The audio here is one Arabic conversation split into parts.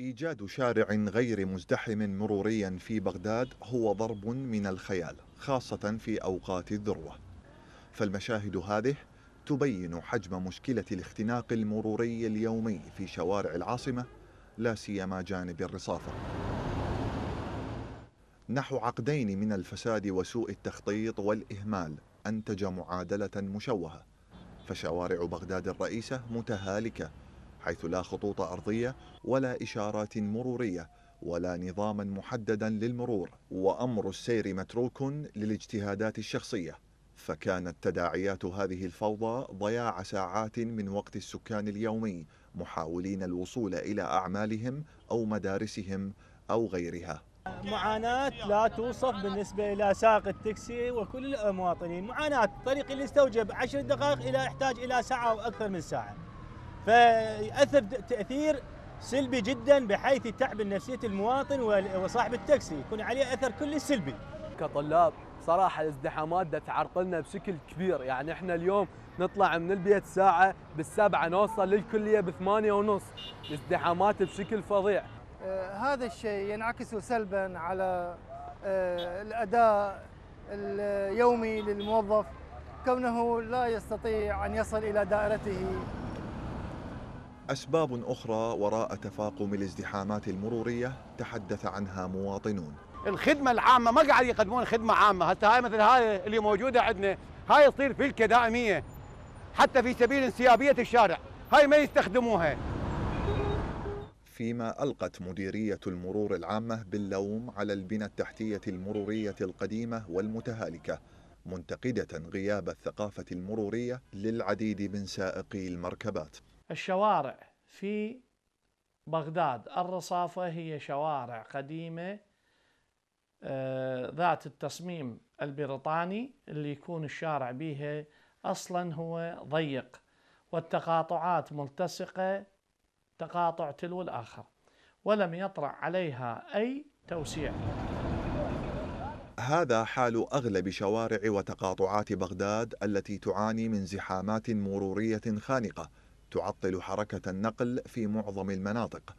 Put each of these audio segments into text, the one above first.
إيجاد شارع غير مزدحم مروريا في بغداد هو ضرب من الخيال خاصة في أوقات الذروة فالمشاهد هذه تبين حجم مشكلة الاختناق المروري اليومي في شوارع العاصمة لا سيما جانب الرصافة نحو عقدين من الفساد وسوء التخطيط والإهمال أنتج معادلة مشوهة فشوارع بغداد الرئيسة متهالكة حيث لا خطوط أرضية ولا إشارات مرورية ولا نظاما محددا للمرور وأمر السير متروك للاجتهادات الشخصية فكانت تداعيات هذه الفوضى ضياع ساعات من وقت السكان اليومي محاولين الوصول إلى أعمالهم أو مدارسهم أو غيرها معاناة لا توصف بالنسبة إلى سائق التاكسي وكل المواطنين معاناة الطريق اللي استوجب عشر دقائق إلى يحتاج إلى ساعة وأكثر من ساعة فيأثر تأثير سلبي جدا بحيث يتعب نفسية المواطن وصاحب التاكسي يكون عليه أثر كل سلبي كطلاب صراحة الازدحامات ده تعرقلنا بشكل كبير يعني احنا اليوم نطلع من البيت ساعة بالسبعة نوصل للكلية بثمانية ونص الازدحامات بشكل فظيع آه، هذا الشيء ينعكس سلبا على آه، الأداء اليومي للموظف كونه لا يستطيع أن يصل إلى دائرته أسباب أخرى وراء تفاقم الازدحامات المرورية تحدث عنها مواطنون الخدمة العامة ما قاعد يقدمون خدمة عامة حتى هاي مثل هاي اللي موجودة عندنا هاي تصير في دائمية حتى في سبيل انسيابية الشارع هاي ما يستخدموها فيما ألقت مديرية المرور العامة باللوم على البنى التحتية المرورية القديمة والمتهالكة منتقدة غياب الثقافة المرورية للعديد من سائقي المركبات الشوارع في بغداد الرصافة هي شوارع قديمة آه، ذات التصميم البريطاني اللي يكون الشارع بيها أصلا هو ضيق والتقاطعات ملتصقة تقاطع تلو الآخر ولم يطرأ عليها أي توسيع هذا حال أغلب شوارع وتقاطعات بغداد التي تعاني من زحامات مرورية خانقة تعطل حركة النقل في معظم المناطق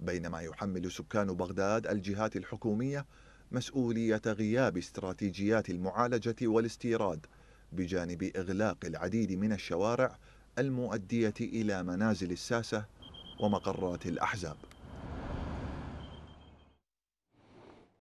بينما يحمل سكان بغداد الجهات الحكومية مسؤولية غياب استراتيجيات المعالجة والاستيراد بجانب إغلاق العديد من الشوارع المؤدية إلى منازل الساسة ومقرات الأحزاب